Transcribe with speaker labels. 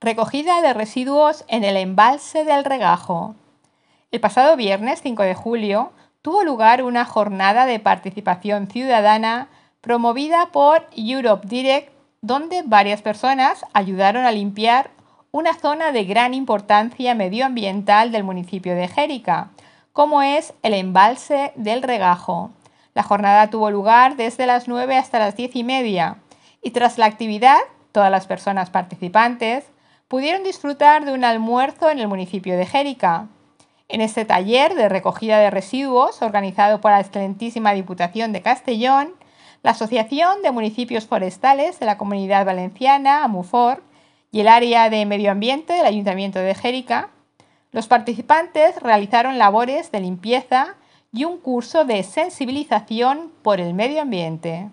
Speaker 1: Recogida de residuos en el embalse del regajo. El pasado viernes 5 de julio tuvo lugar una jornada de participación ciudadana promovida por Europe Direct, donde varias personas ayudaron a limpiar una zona de gran importancia medioambiental del municipio de Jérica, como es el embalse del regajo. La jornada tuvo lugar desde las 9 hasta las 10 y media y tras la actividad, todas las personas participantes pudieron disfrutar de un almuerzo en el municipio de Jérica. En este taller de recogida de residuos, organizado por la excelentísima Diputación de Castellón, la Asociación de Municipios Forestales de la Comunidad Valenciana, AMUFOR, y el área de medio ambiente del Ayuntamiento de Jérica, los participantes realizaron labores de limpieza y un curso de sensibilización por el medio ambiente.